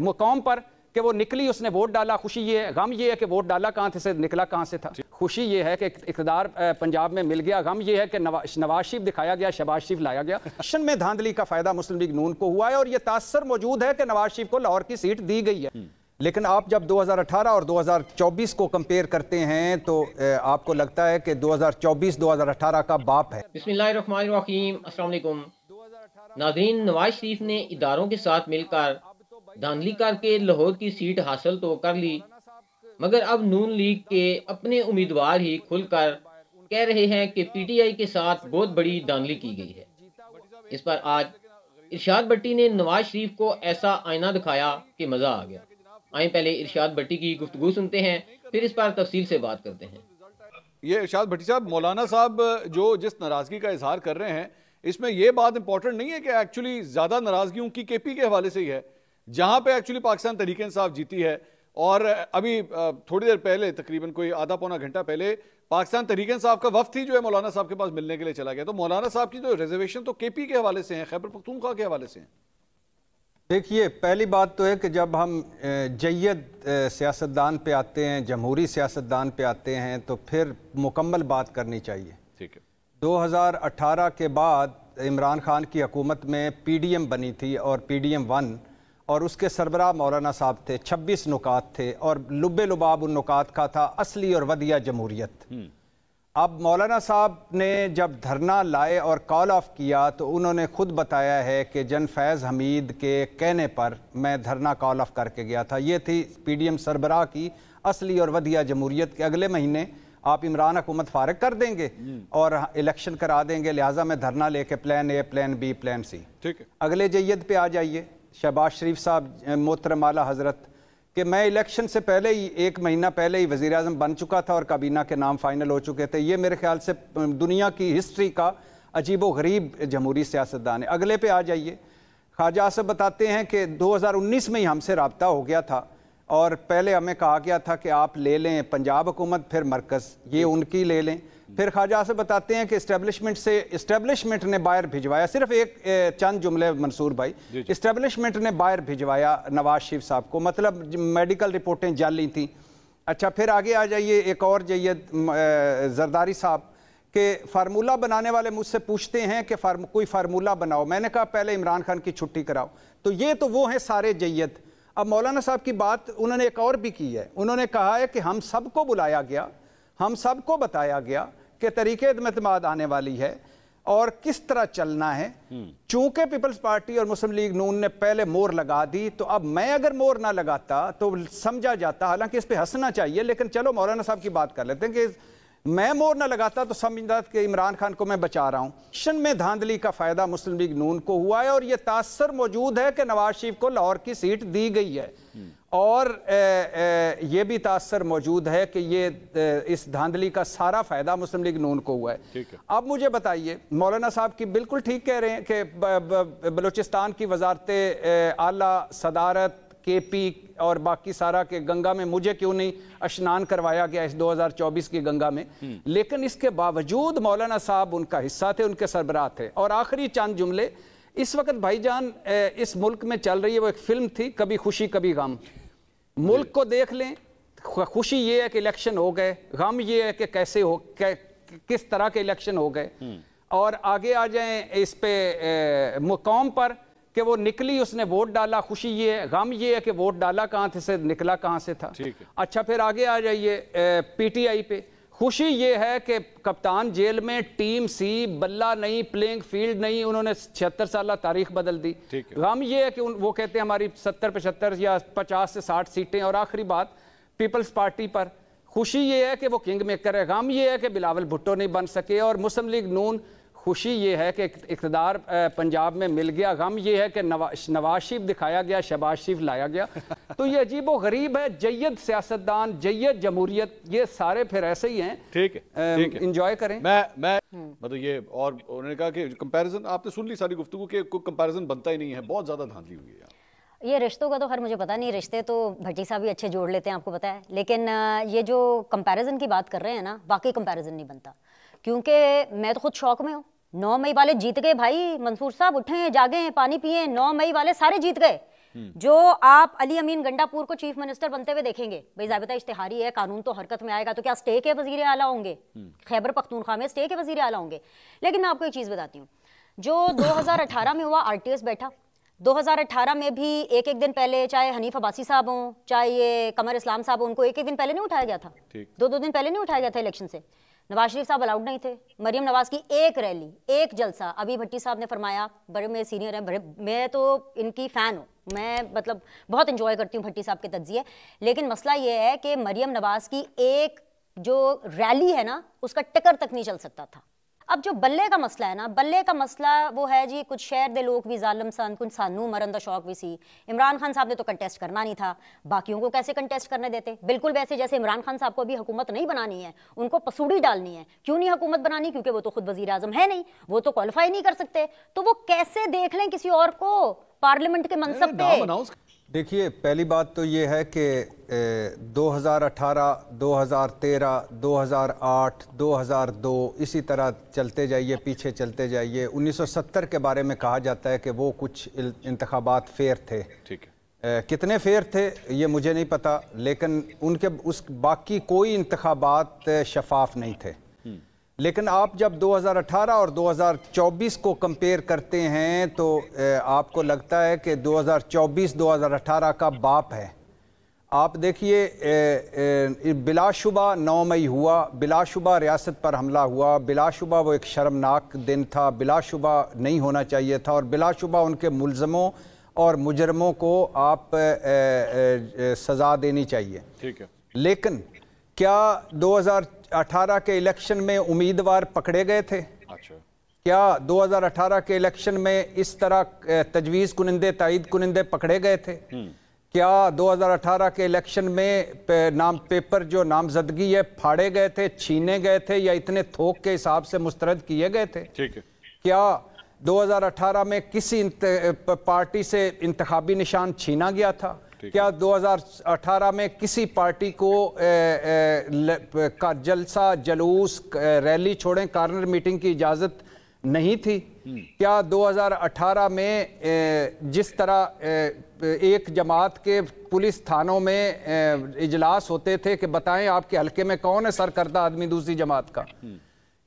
मुकाम पर कि वो निकली उसने वोट डाला खुशी ये है गम ये है कि वोट डाला कहाँ से निकला कहाँ से था खुशी ये है कि इकदार पंजाब में मिल गया गम ये है कि नवाज शरीफ दिखाया गया शबाज शरीफ लाया गया इलेक्शन में धांधली का फायदा मुस्लिम लीग नून को हुआ है और ये तासर मौजूद है कि नवाज शरीफ को लाहौर की सीट दी गई है हम्म। लेकिन आप जब 2018 और 2024 को कंपेयर करते हैं तो आपको लगता है कि 2024-2018 का बाप है अस्सलाम वालेकुम नाजरीन नवाज शरीफ ने इदारों के साथ मिलकर धांधली करके लाहौर की सीट हासिल तो कर ली मगर अब नून लीग के अपने उम्मीदवार ही खुलकर कह रहे हैं कि पीटीआई के साथ बहुत बड़ी दानली की गई है इस पर आज इरशाद भट्टी ने नवाज शरीफ को ऐसा आईना दिखाया कि मज़ा आ गया आए पहले इरशाद भट्टी की गुफ्तगु सुनते हैं फिर इस पर तफसील से बात करते हैं ये इरशाद भट्टी साहब मौलाना साहब जो जिस नाराज़गी का इजहार कर रहे हैं इसमें यह बात इंपॉर्टेंट नहीं है कि एक्चुअली ज़्यादा नाराजगी उनकी के पी के हवाले से ही है जहां पे एक्चुअली पाकिस्तान तरीके इंसाफ जीती है और अभी थोड़ी देर पहले तकरीबन कोई आधा पौना घंटा पहले पाकिस्तान तरीके साहब का वफ थी जो है मौलाना साहब के पास मिलने के लिए चला गया तो मौलाना साहब की जो रिजर्वेशन तो केपी के हवाले से है खैबर पख्तूनख्वा के हवाले से है देखिए पहली बात तो है कि जब हम जैद सियासतदान पे आते हैं जमहूरी सियासतदान पे आते हैं तो फिर मुकम्मल बात करनी चाहिए ठीक है 2018 के बाद इमरान खान की हुकूमत में पीडीएम बनी थी और पीडीएम वन और उसके सरबरा मौलाना साहब थे छब्बीस नुकात थे और लुबे लुबाब उन नुकात का था असली और वदिया जमहूरियत हम्म। अब मौलाना साहब ने जब धरना लाए और कॉल ऑफ किया तो उन्होंने खुद बताया है कि जन फैज़ हमीद के कहने पर मैं धरना कॉल ऑफ करके गया था ये थी पी डी एम सरबराह की असली और वदिया जमहूरियत के अगले महीने आप इमरान हुकूमत फारग कर देंगे हम्म। और इलेक्शन करा देंगे लिहाजा मैं धरना लेके plan A plan B plan C ठीक है अगले जैद पे आ जाइए शहबाज शरीफ साहब मोहतरम आला हज़रत कि मैं इलेक्शन से पहले ही एक महीना पहले ही वज़ी अजम बन चुका था और काबीना के नाम फाइनल हो चुके थे ये मेरे ख्याल से दुनिया की हिस्ट्री का अजीब व गरीब जमहूरी सियासतदान है अगले पे आ जाइए ख्वाजा आसफ़ बताते हैं कि दो हज़ार उन्नीस में ही हमसे रबता हो गया था और पहले हमें कहा गया था कि आप ले लें पंजाब हुकूमत फिर मरकज़ ये उनकी ले लें फिर ख्वाजा से बताते हैं कि इस्टेब्लिशमेंट से इस्टेबलिशमेंट ने बायर भिजवाया सिर्फ एक चंद जुमले मंसूर भाई इस्टेब्लिशमेंट ने बायर भिजवाया नवाज शरीफ साहब को मतलब मेडिकल रिपोर्टें जाली थी अच्छा फिर आगे आ जाइए एक और जाइए जरदारी साहब के फार्मूला बनाने वाले मुझसे पूछते हैं कि फार्म, कोई फार्मूला बनाओ मैंने कहा पहले इमरान खान की छुट्टी कराओ तो ये तो वो हैं सारे जैत अब मौलाना साहब की बात उन्होंने एक और भी की है उन्होंने कहा है कि हम सबको बुलाया गया हम सबको बताया गया कि तरीके मतमाद आने वाली है और किस तरह चलना है हम्म। चूंकि पीपल्स पार्टी और मुस्लिम लीग नून ने पहले मोर लगा दी तो अब मैं अगर मोर ना लगाता तो समझा जाता हालांकि इस पर हंसना चाहिए लेकिन चलो मौलाना साहब की बात कर लेते हैं कि मैं मोर ना लगाता तो समझता कि इमरान खान को मैं बचा रहा हूँ इलेक्शन में धांधली का फ़ायदा मुस्लिम लीग नून को हुआ है और ये तासर मौजूद है कि नवाज शरीफ को लाहौर की सीट दी गई है और ए, ए, ये भी तासर मौजूद है कि ये ए, इस धांधली का सारा फ़ायदा मुस्लिम लीग नून को हुआ है अब मुझे बताइए मौलाना साहब की बिल्कुल ठीक कह रहे हैं कि बलूचिस्तान की वजारत आला सदारत केपी और बाकी सारा के गंगा में मुझे क्यों नहीं स्नान करवाया गया इस 2024 की गंगा में लेकिन इसके बावजूद मौलाना साहब उनका हिस्सा थे उनके सरबराह थे और आखिरी चंद जुमले इस वक्त भाईजान इस मुल्क में चल रही है वो एक फिल्म थी कभी खुशी कभी गम मुल्क को देख लें खुशी ये है कि इलेक्शन हो गए गम ये है कि कैसे हो कै, किस तरह के इलेक्शन हो गए हम्म। और आगे आ जाएं इस पे ए, मुकाम पर कि वो निकली उसने वोट डाला खुशी ये है गम ये है कि वोट डाला कहाँ थे से निकला कहाँ से था अच्छा फिर आगे आ जाइए पीटीआई पे खुशी ये है कि कप्तान जेल में टीम सी बल्ला नहीं प्लेइंग फील्ड नहीं उन्होंने छिहत्तर साल तारीख बदल दी गम ये है कि वो कहते हैं हमारी सत्तर पचहत्तर या पचास से साठ सीटें और आखिरी बात पीपल्स पार्टी पर खुशी ये है कि वो किंग मेकर है गम ये है कि बिलावल भुट्टो नहीं बन सके और मुस्लिम लीग नून खुशी ये है कि इकतदार पंजाब में मिल गया गम ये है कि नवा, नवाज शरीफ दिखाया गया शहबाज शरीफ लाया गया तो ये अजीब व गरीब है जयद सियासतदान जयद जमहूरियत ये सारे फिर ऐसे ही हैं ठीक है इंजॉय करें मैं मैं हम्म। मतलब ये और उन्होंने कहा कि कंपैरिजन आपने सुन ली सारी गुफ्तु के कोई बनता ही नहीं है बहुत ज़्यादा धांधली हुई है ये रिश्तों का तो खैर मुझे पता नहीं रिश्ते तो भट्टी साहब भी अच्छे जोड़ लेते हैं आपको पता है लेकिन ये जो कंपैरिजन की बात कर रहे हैं ना वाकई कंपैरिजन नहीं बनता क्योंकि मैं तो खुद शौक में हूँ नौ मई वाले जीत गए भाई मंसूर साहब उठे जागे पानी पिए नौ मई वाले सारे जीत गए हम्म। जो आप अली अमीन गंडापुर को चीफ मिनिस्टर बनते हुए देखेंगे भाई जाबता इश्तेहारी है कानून तो हरकत में आएगा तो क्या स्टे के वजीर आला होंगे हम्म। खैबर पख्तूनखा में स्टे के वजीर आला होंगे लेकिन मैं आपको एक चीज़ बताती हूँ जो 2018 में हुआ आरटीएस बैठा 2018 में भी एक एक दिन पहले चाहे हनीफ अबासी साहब हों चाहे ये कमर इस्लाम साहब उनको एक एक दिन पहले नहीं उठाया गया था दो दो दिन पहले नहीं उठाया गया था इलेक्शन से नवाज शरीफ साहब अलाउड नहीं थे मरियम नवाज की एक रैली एक जलसा अभी भट्टी साहब ने फरमाया बड़े मेरे सीनियर हैं बड़े मैं तो इनकी फ़ैन हूँ मैं मतलब बहुत इन्जॉय करती हूँ भट्टी साहब के तजिए लेकिन मसला ये है कि मरियम नवाज की एक जो रैली है ना उसका टक्कर तक नहीं चल सकता था अब जो बल्ले का मसला है ना बल्ले का मसला वो है जी कुछ शहर के लोग भी जालम सन कुछ सानू मरन का शौक भी सी इमरान खान साहब ने तो कंटेस्ट करना नहीं था बाकियों को कैसे कंटेस्ट करने देते बिल्कुल वैसे जैसे इमरान खान साहब को अभी हुकूमत नहीं बनानी है उनको पसूड़ी डालनी है क्यों नहीं हुकूमत बनानी क्योंकि वो तो खुद वजी अजम है नहीं वो तो क्वालिफाई नहीं कर सकते तो वो कैसे देख लें किसी और को पार्लियामेंट के मनसब पे देखिए पहली बात तो ये है कि 2018, 2013, 2008, 2002 इसी तरह चलते जाइए पीछे चलते जाइए 1970 के बारे में कहा जाता है कि वो कुछ इंतबात फेयर थे ठीक है कितने फेयर थे ये मुझे नहीं पता लेकिन उनके उस बाकी कोई इंतबात शफाफ नहीं थे लेकिन आप जब 2018 और 2024 को कंपेयर करते हैं तो आपको लगता है कि 2024-2018 का बाप है आप देखिए बिलाशुबा नौ मई हुआ बिलाशुबा रियासत पर हमला हुआ बिलाशुबा वो एक शर्मनाक दिन था बिलाशुबा नहीं होना चाहिए था और बिलाशुबा उनके मुलज़मों और मुजरमों को आप ए, ए, ए, सज़ा देनी चाहिए ठीक है लेकिन क्या 2018 के इलेक्शन में उम्मीदवार पकड़े गए थे अच्छा क्या 2018 के इलेक्शन में इस तरह तजवीज कुनिंदे तइद कुनिंदे पकड़े गए थे हम्म। क्या 2018 के इलेक्शन में पे नाम पेपर जो नामजदगी है फाड़े गए थे छीने गए थे या इतने थोक के हिसाब से मुस्तरद किए गए थे ठीक है क्या 2018 में किसी पार्टी से इंतबी निशान छीना गया था क्या 2018 में किसी पार्टी को ए, ए, का जलसा जलूस रैली छोड़ें कार्नर मीटिंग की इजाज़त नहीं थी हम्म। क्या 2018 में ए, जिस तरह एक जमात के पुलिस थानों में इजलास होते थे कि बताएं आपके हलके में कौन है सर करता आदमी दूसरी जमात का हम्म।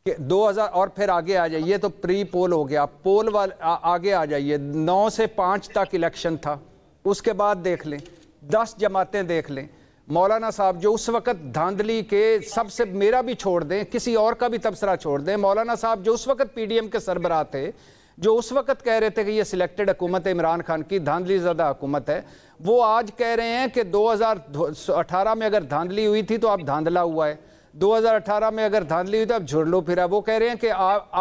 कि 2000 और फिर आगे आ जाइए तो प्री पोल हो गया पोल वाल आ, आगे आ जाइए नौ से पांच तक इलेक्शन था उसके बाद देख लें दस जमातें देख लें मौलाना साहब जो उस वक्त धांधली के सबसे मेरा भी छोड़ दें किसी और का भी तबसरा छोड़ दें मौलाना साहब जो उस वक्त पीडीएम के सरबराह थे जो उस वक्त कह रहे थे कि ये सिलेक्टेड हुकूमत इमरान खान की धांधली ज्यादा हुकूमत है वो आज कह रहे हैं कि 2018 में अगर धांधली हुई थी तो अब धांधला हुआ है 2018 में अगर धांधली हुई तो अब झुरलो फिरा वो कह रहे हैं कि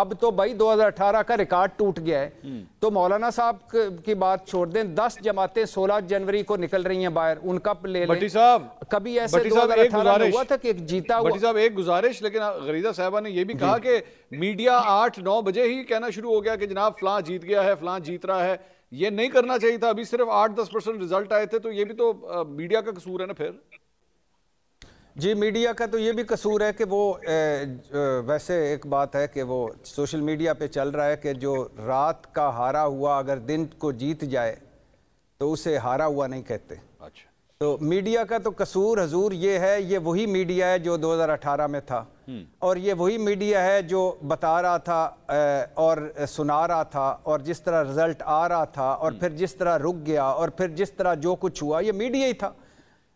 अब तो भाई 2018 का रिकॉर्ड टूट गया है हम्म। तो मौलाना साहब की बात छोड़ दें 10 जमातें 16 जनवरी को निकल रही हैं बाहर उनका ले भट्टी साहब कभी ऐसे हुआ था कि एक जीता हुआ साहब एक गुजारिश लेकिन गरीदा साहबा ने यह भी कहा कि मीडिया आठ नौ बजे ही कहना शुरू हो गया कि जनाब फ्लां जीत गया है फ्लां जीत रहा है ये नहीं करना चाहिए था अभी सिर्फ आठ दस परसेंट रिजल्ट आए थे तो ये भी तो मीडिया का कसूर है ना फिर जी मीडिया का तो ये भी कसूर है कि वो ए, वैसे एक बात है कि वो सोशल मीडिया पे चल रहा है कि जो रात का हारा हुआ अगर दिन को जीत जाए तो उसे हारा हुआ नहीं कहते अच्छा तो मीडिया का तो कसूर हजूर ये है ये वही मीडिया है जो 2018 में था हम्म। और ये वही मीडिया है जो बता रहा था और सुना रहा था और जिस तरह रिजल्ट आ रहा था और हम्म। फिर जिस तरह रुक गया और फिर जिस तरह जो कुछ हुआ ये मीडिया ही था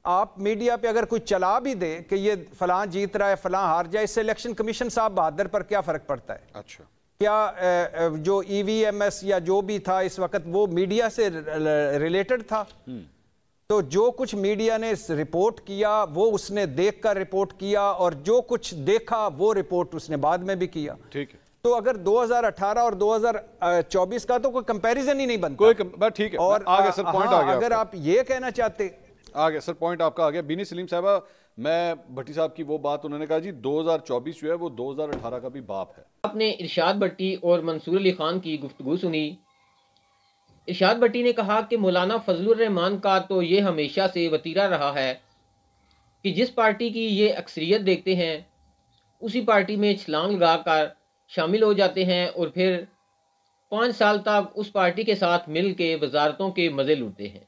आप मीडिया पे अगर कोई चला भी दे कि ये फलां जीत रहा है फलां हार जाए इससे इलेक्शन कमीशन साहब बहादुर पर क्या फ़र्क पड़ता है अच्छा क्या जो ई वी एम एस या जो भी था इस वक्त वो मीडिया से रिलेटेड था हम्म। तो जो कुछ मीडिया ने रिपोर्ट किया वो उसने देख कर रिपोर्ट किया और जो कुछ देखा वो रिपोर्ट उसने बाद में भी किया ठीक है तो अगर 2018 और 2024 का तो कोई कंपैरिजन ही नहीं बनता कोई ठीक है और आगे सर पॉइंट आ गया अगर आप ये कहना चाहते आ गया सर पॉइंट आपका आ गया बीनी सलीम साहबा मैं भट्टी साहब की वो बात उन्होंने कहा जी 2024 जो है वो 2018 का भी बाप है आपने इरशाद भट्टी और मंसूर अली खान की गुफ्तु सुनी इरशाद भट्टी ने कहा कि मौलाना रहमान का तो ये हमेशा से वतीरा रहा है कि जिस पार्टी की ये अक्सरियत देखते हैं उसी पार्टी में छलांग लगा कर शामिल हो जाते हैं और फिर पाँच साल तक उस पार्टी के साथ मिल के वजारतों के मज़े लूटते हैं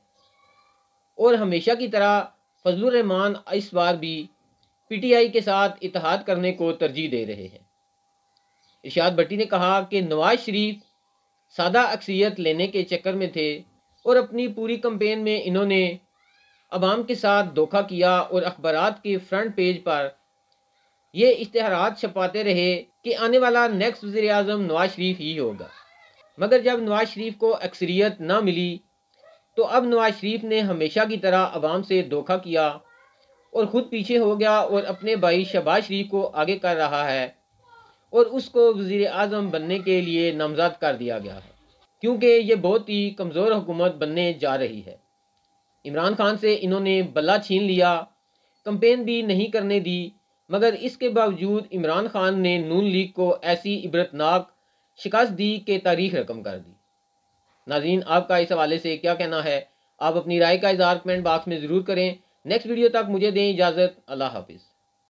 और हमेशा की तरह फजलरहमान इस बार भी पीटीआई के साथ इतिहाद करने को तरजीह दे रहे हैं इर्शाद भट्टी ने कहा कि नवाज शरीफ सादा अक्सरियत लेने के चक्कर में थे और अपनी पूरी कंपेन में इन्होंने आवाम के साथ धोखा किया और अखबार के फ्रंट पेज पर यह इश्तहार छपाते रहे कि आने वाला नेक्स्ट वजी अजम नवाज शरीफ ही होगा मगर जब नवाज शरीफ को अक्सरियत ना मिली तो अब नवाज शरीफ ने हमेशा की तरह आवाम से धोखा किया और ख़ुद पीछे हो गया और अपने भाई शहबाज शरीफ को आगे कर रहा है और उसको वज़ी अजम बनने के लिए नामजद कर दिया गया है क्योंकि ये बहुत ही कमज़ोर हुकूमत बनने जा रही है इमरान खान से इन्होंने बल्ला छीन लिया कंपेन भी नहीं करने दी मगर इसके बावजूद इमरान खान ने नून लीग को ऐसी इबरतनाक शिकस्त दी कि तारीख रकम कर दी नाजीन आपका इस हवाले से क्या कहना है आप अपनी राय का इजहार कमेंट बॉक्स में ज़रूर करें नेक्स्ट वीडियो तक मुझे दें इजाज़त अल्लाह हाफिज़